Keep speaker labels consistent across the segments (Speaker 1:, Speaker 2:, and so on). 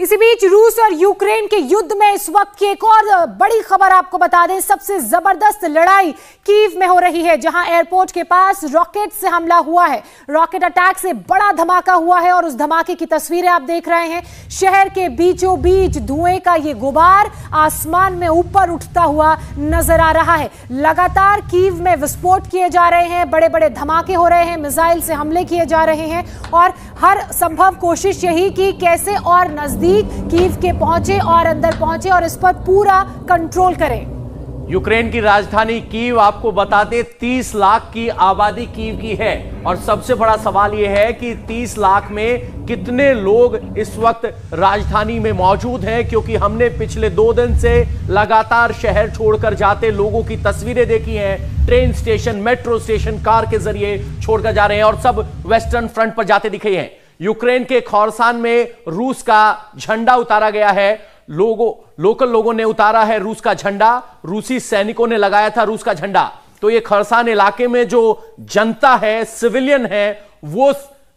Speaker 1: इसी बीच रूस और यूक्रेन के युद्ध में इस वक्त की एक और बड़ी खबर आपको बता दें सबसे जबरदस्त लड़ाई कीव में हो रही है जहां एयरपोर्ट के पास रॉकेट से हमला हुआ है रॉकेट अटैक से बड़ा धमाका हुआ है और उस धमाके की तस्वीरें आप देख रहे हैं शहर के बीचों बीच धुएं का ये गुबार आसमान में ऊपर उठता हुआ नजर आ रहा है लगातार कीव में विस्फोट किए जा रहे हैं बड़े बड़े धमाके हो रहे हैं मिसाइल से हमले किए जा रहे हैं और हर संभव कोशिश यही की कैसे और नजदीक नजदीक कीव के पहुंचे और अंदर पहुंचे और इस पर पूरा कंट्रोल करें
Speaker 2: यूक्रेन की राजधानी कीव आपको बताते तीस लाख की आबादी कीव की है और सबसे बड़ा सवाल यह है कि तीस लाख में कितने लोग इस वक्त राजधानी में मौजूद हैं क्योंकि हमने पिछले दो दिन से लगातार शहर छोड़कर जाते लोगों की तस्वीरें देखी हैं train station metro station car के जरिए छोड़कर जा रहे हैं और सब वेस्टर्न फ्रंट पर जाते दिखे हैं यूक्रेन के खौरसान में रूस का झंडा उतारा गया है लोगों लोकल लोगों ने उतारा है रूस का झंडा रूसी सैनिकों ने लगाया था रूस का झंडा तो ये खरसान इलाके में जो जनता है सिविलियन है वो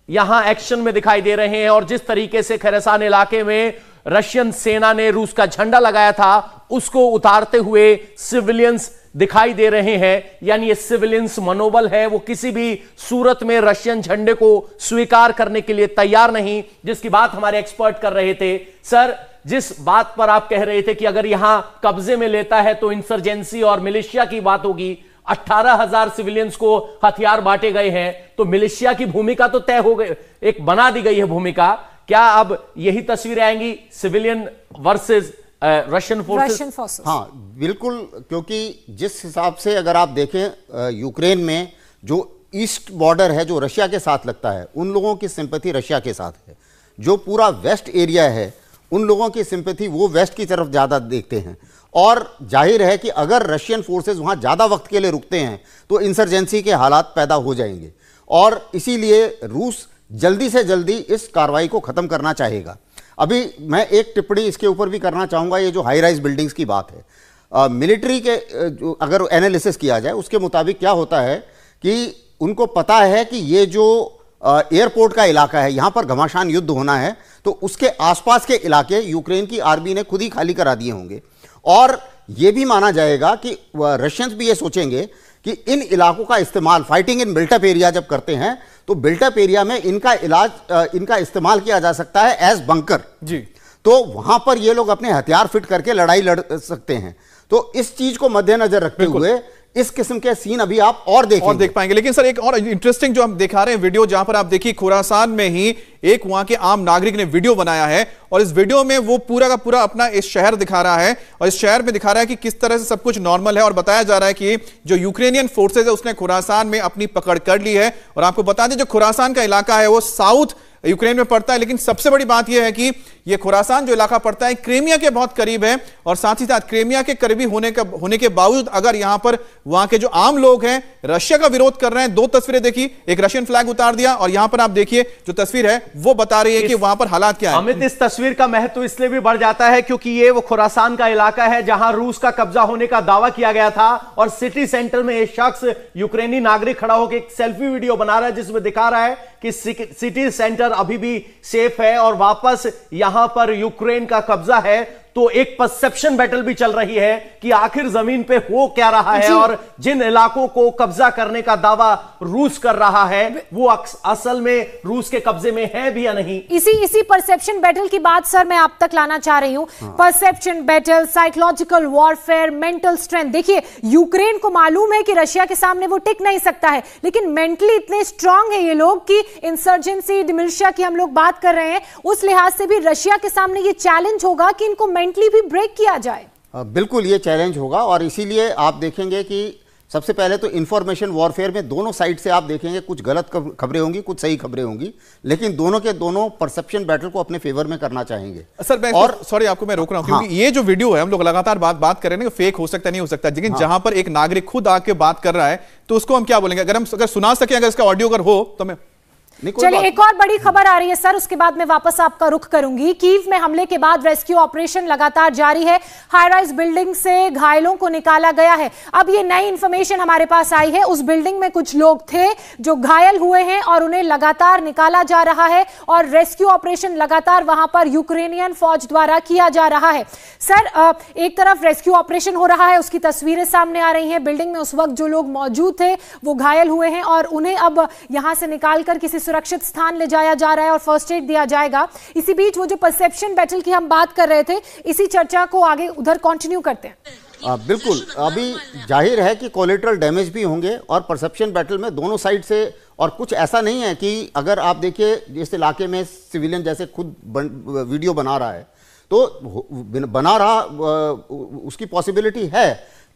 Speaker 2: यहां एक्शन में दिखाई दे रहे हैं और जिस तरीके से खरसान इलाके में रशियन सेना ने रूस का झंडा लगाया था उसको उतारते हुए सिविलियंस दिखाई दे रहे हैं यानी ये सिविलियंस मनोबल है वो किसी भी सूरत में रशियन झंडे को स्वीकार करने के लिए तैयार नहीं जिसकी बात हमारे एक्सपर्ट कर रहे थे सर जिस बात पर आप कह रहे थे कि अगर यहां कब्जे में लेता है तो इंसर्जेंसी और मिलिशिया की बात होगी अट्ठारह हजार सिविलियंस को हथियार बांटे गए हैं तो मिलिशिया की भूमिका तो तय हो गई एक बना दी गई है भूमिका क्या अब यही तस्वीरें आएंगी civilian versus
Speaker 3: Russian forces Russian forces हाँ बिल्कुल क्योंकि जिस हिसाब से अगर आप देखें यूक्रेन uh, में जो ईस्ट बॉर्डर है जो रशिया के साथ लगता है उन लोगों की सिंपथी रशिया के साथ है जो पूरा वेस्ट एरिया है उन लोगों की सिंपथी वो वेस्ट की तरफ ज़्यादा देखते हैं और जाहिर है कि अगर रशियन फोर्सेज वहाँ ज़्यादा वक्त के लिए रुकते हैं तो इंसर्जेंसी के हालात पैदा हो जाएंगे और इसीलिए रूस जल्दी से जल्दी इस कार्रवाई को खत्म करना चाहेगा अभी मैं एक टिप्पणी इसके ऊपर भी करना चाहूंगा ये जो हाई राइज बिल्डिंग्स की बात है मिलिट्री के जो अगर एनालिसिस किया जाए उसके मुताबिक क्या होता है कि उनको पता है कि ये जो एयरपोर्ट का इलाका है यहां पर घमासान युद्ध होना है तो उसके आसपास के इलाके यूक्रेन की आर्मी ने खुद ही खाली करा दिए होंगे और ये भी माना जाएगा कि रशियंस भी ये सोचेंगे कि इन इलाकों का इस्तेमाल फाइटिंग इन बिल्टअप एरिया जब करते हैं तो बिल्टअप एरिया में इनका इलाज इनका इस्तेमाल किया जा सकता है एज बंकर जी तो वहां पर ये लोग अपने हथियार फिट करके लड़ाई लड़ सकते हैं तो इस चीज को मद्देनजर रखते हुए इस किस्म के सीन अभी आप और देख और देख पाएंगे लेकिन सर एक और इंटरेस्टिंग जो हम दिखा
Speaker 4: रहे हैं वीडियो जहां पर आप देखिए खुरासान में ही एक वहां के आम नागरिक ने वीडियो बनाया है और इस वीडियो में वो पूरा का पूरा अपना इस शहर दिखा रहा है और इस शहर में दिखा रहा है कि किस तरह से सब कुछ नॉर्मल है और बताया जा रहा है कि जो यूक्रेनियन फोर्सेज है उसने खुरासान में अपनी पकड़ कर ली है और आपको बता दें जो खुरासान का इलाका है वो साउथ यूक्रेन में पड़ता है लेकिन सबसे बड़ी बात यह है कि यह खुरासान जो इलाका पड़ता है क्रेमिया के बहुत करीब है और साथ ही साथ क्रेमिया के करीबी होने का होने के बावजूद अगर यहां पर वहां के जो आम लोग हैं रशिया का विरोध कर रहे हैं दो तस्वीरें देखी एक रशियन फ्लैग उतार दिया और यहां पर आप देखिए जो तस्वीर है वो बता रही है कि वहां पर हालात क्या है अमित इस तस्वीर का महत्व इसलिए भी बढ़ जाता है क्योंकि ये वो खुरासान का इलाका है जहां रूस का कब्जा होने का दावा किया
Speaker 2: गया था और सिटी सेंटर में एक शख्स यूक्रेनी नागरिक खड़ा होकर एक सेल्फी वीडियो बना रहा है जिसमें दिखा रहा है कि सिटी सेंटर अभी भी सेफ है और वापस यहां पर यूक्रेन का कब्जा है तो एक परसेप्शन बैटल भी चल रही है कि आखिर जमीन पे हो क्या रहा है और जिन इलाकों को कब्जा करने का दावा रूस कर रहा है वो असल में रूस के कब्जे में है भी या नहीं
Speaker 1: इसी इसी परसेप्शन बैटल की बात सर मैं आप तक लाना चाह रही हूं perception battle psychological warfare mental strength देखिए यूक्रेन को मालूम है कि रशिया के सामने वो टिक नहीं सकता है लेकिन मेंटली इतने स्ट्रांग है ये लोग की इंसर्जेंसी डिमिलिशिया की हम लोग बात कर रहे हैं उस लिहाज से भी रशिया के सामने ये चैलेंज होगा कि इनको परमानेंटली भी ब्रेक किया जाए
Speaker 3: बिल्कुल ये चैलेंज होगा और इसीलिए आप देखेंगे कि सबसे पहले तो इन्फॉर्मेशन वॉरफेयर में दोनों साइड से आप देखेंगे कुछ गलत खबरें होंगी कुछ सही खबरें होंगी लेकिन दोनों के दोनों परसेप्शन बैटल को अपने फेवर में करना चाहेंगे
Speaker 4: सर मैं और सॉरी आपको मैं रोक
Speaker 3: रहा हूँ हाँ, क्योंकि ये जो वीडियो है हम लोग लगातार बात बात कर रहे हैं फेक हो सकता नहीं हो सकता लेकिन
Speaker 4: हाँ, जहां पर एक नागरिक खुद आके बात कर रहा है तो उसको हम क्या बोलेंगे अगर हम अगर सुना सके अगर इसका ऑडियो अगर हो तो मैं चलिए एक
Speaker 1: और बड़ी खबर आ रही है सर उसके बाद मैं वापस आपका रुख करूंगी कीव में हमले के बाद रेस्क्यू ऑपरेशन लगातार जारी है हाई राइज बिल्डिंग से घायलों को निकाला गया है अब ये नई इन्फॉर्मेशन हमारे पास आई है उस बिल्डिंग में कुछ लोग थे जो घायल हुए हैं और उन्हें लगातार निकाला जा रहा है और रेस्क्यू ऑपरेशन लगातार वहां पर यूक्रेनियन फौज द्वारा किया जा रहा है सर एक तरफ रेस्क्यू ऑपरेशन हो रहा है उसकी तस्वीरें सामने आ रही है बिल्डिंग में उस वक्त जो लोग मौजूद थे वो घायल हुए हैं और उन्हें अब यहां से निकालकर किसी सुरक्षित स्थान ले जाया जा रहा है और फर्स्ट एड दिया जाएगा इसी बीच वो जो परसेप्शन बैटल की हम बात कर रहे थे इसी चर्चा को आगे उधर कंटिन्यू करते हैं
Speaker 3: आ, बिल्कुल अभी जाहिर है कि कोलेट्रल डैमेज भी होंगे और परसेप्शन बैटल में दोनों साइड से और कुछ ऐसा नहीं है कि अगर आप देखिए जिस इलाके में सिविलियन जैसे खुद बन, वीडियो बना रहा है तो बना रहा उसकी पॉसिबिलिटी है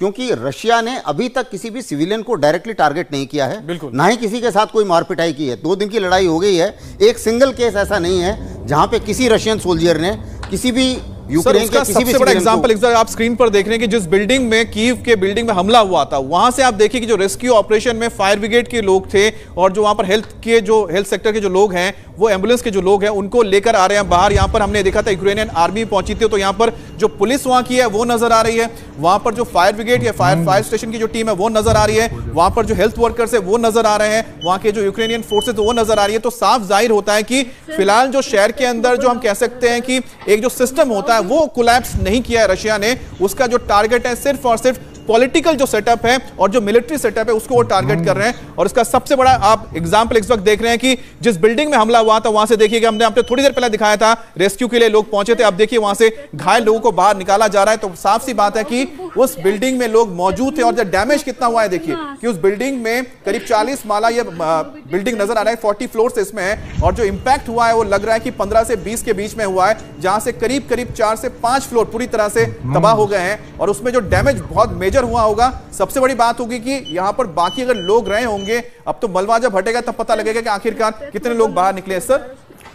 Speaker 3: क्योंकि रशिया ने अभी तक किसी भी सिविलियन को डायरेक्टली टारगेट नहीं किया है ना ही किसी के साथ कोई मारपिटाई की है दो दिन की लड़ाई हो गई है एक सिंगल केस ऐसा नहीं है जहां पे किसी रशियन सोल्जियर ने किसी भी यूक्रेन के किसी भी बड़ा एग्जांपल
Speaker 4: आप स्क्रीन पर देख रहे हैं कि जिस बिल्डिंग में कीव के बिल्डिंग में हमला हुआ था वहां से आप देखिए कि जो रेस्क्यू ऑपरेशन में फायर ब्रिगेड के लोग थे और जो वहां पर हेल्थ के जो हेल्थ सेक्टर के जो लोग हैं वो एम्बुलेंस के जो लोग हैं उनको लेकर आ रहे हैं बाहर यहाँ पर हमने देखा था यूक्रेनियन आर्मी पहुंची थी तो यहाँ पर जो पुलिस वहां की है वो नजर आ रही है वहां पर जो फायर ब्रिगेड या फायर फायर स्टेशन की जो टीम है वो नजर आ रही है वहां पर जो हेल्थ वर्कर्स है वो नजर आ रहे हैं वहां के जो यूक्रेनियन फोर्सेज वो नजर आ रही है तो साफ जाहिर होता है कि फिलहाल जो शहर के अंदर जो हम कह सकते हैं कि एक जो सिस्टम होता है वो कोलैप्स नहीं किया है रशिया ने उसका जो टारगेट है सिर्फ और सिर्फ पॉलिटिकल जो सेटअप है और जो मिलिट्री सेटअप है उसको वो टारगेट hmm. कर रहे हैं और इसका सबसे बड़ा आप एग्जाम्पल इस वक्त देख रहे हैं कि जिस बिल्डिंग में हमला हुआ था वहां से देखिए हमने आपने थोड़ी देर पहले दिखाया था रेस्क्यू के लिए लोग पहुंचे थे आप देखिए वहां से घायल लोगों को बाहर निकाला जा रहा है तो साफ सी बात है कि उस बिल्डिंग में लोग मौजूद थे और जब डैमेज कितना हुआ है देखिए कि उस बिल्डिंग में करीब चालीस माला ये बिल्डिंग नजर आ रहा है फोर्टी फ्लोर इसमें है और जो इम्पैक्ट हुआ है वो लग रहा है कि पंद्रह से बीस के बीच में हुआ है जहां से करीब करीब चार से पांच फ्लोर पूरी तरह से तबाह हो hmm. गए हैं और उसमें जो डैमेज बहुत मेजर क्लियर हुआ होगा सबसे बड़ी बात होगी कि यहाँ पर बाकी अगर लोग रहे होंगे अब तो मलबा जब हटेगा तब पता लगेगा कि आखिरकार कितने लोग बाहर निकले हैं सर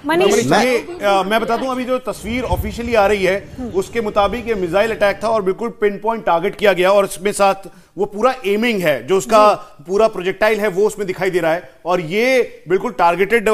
Speaker 4: मैं, मैं बता दूं अभी जो तस्वीर ऑफिशियली आ रही है हम्म। उसके मुताबिक ये मिसाइल अटैक था और बिल्कुल पिन पॉइंट टारगेट किया गया और इसमें साथ वो पूरा एमिंग है जो उसका पूरा प्रोजेक्टाइल है वो उसमें दिखाई दे रहा है और ये बिल्कुल टारगेटेड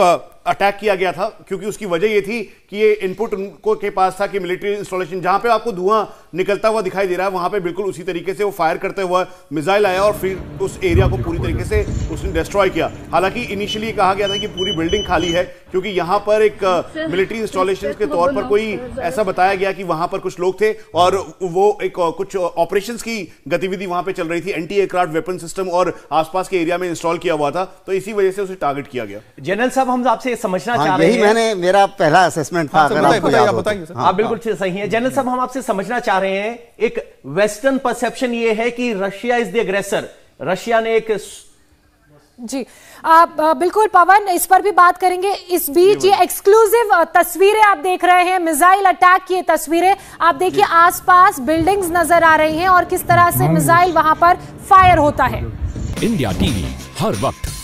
Speaker 4: अटैक किया गया था क्योंकि उसकी वजह ये थी कि ये इनपुट उनको के पास था कि मिलिट्री इंस्टॉलेशन जहां पे आपको धुआं निकलता हुआ दिखाई दे रहा है वहां पे बिल्कुल उसी तरीके से वो फायर करते हुआ मिसाइल आया और फिर उस एरिया को पूरी तरीके से उसने डिस्ट्रॉय किया हालांकि इनिशियली कहा गया था कि पूरी बिल्डिंग खाली है क्योंकि यहाँ पर एक मिलिट्री इंस्टॉलेशन uh, के तौर पर कोई ऐसा बताया गया कि वहां पर कुछ लोग थे और वो एक uh, कुछ ऑपरेशन की गतिविधि वहां पर चल रही थी एंटी एयरक्राफ्ट वेपन सिस्टम और आसपास के एरिया में इंस्टॉल किया हुआ था तो इसी वजह से उसे टारगेट किया गया
Speaker 3: जनरल साहब हम आपसे समझना हाँ, चाह रहे हैं मैंने मेरा पहला असेसमेंट कंपोनेंट था हाँ, अगर आपको याद तो। बताइए हाँ, आप बिल्कुल
Speaker 2: हाँ। सही है जनरल साहब हम आपसे समझना चाह रहे हैं एक वेस्टर्न परसेप्शन ये है कि Russia is the aggressor Russia ने एक
Speaker 1: जी आप बिल्कुल पवन इस पर भी बात करेंगे इस बीच ये एक्सक्लूसिव तस्वीरें आप देख रहे हैं मिसाइल अटैक की तस्वीरें आप देखिए आसपास बिल्डिंग्स नजर आ रही हैं और किस तरह से मिसाइल वहां पर फायर होता है
Speaker 2: इंडिया टीवी हर वक्त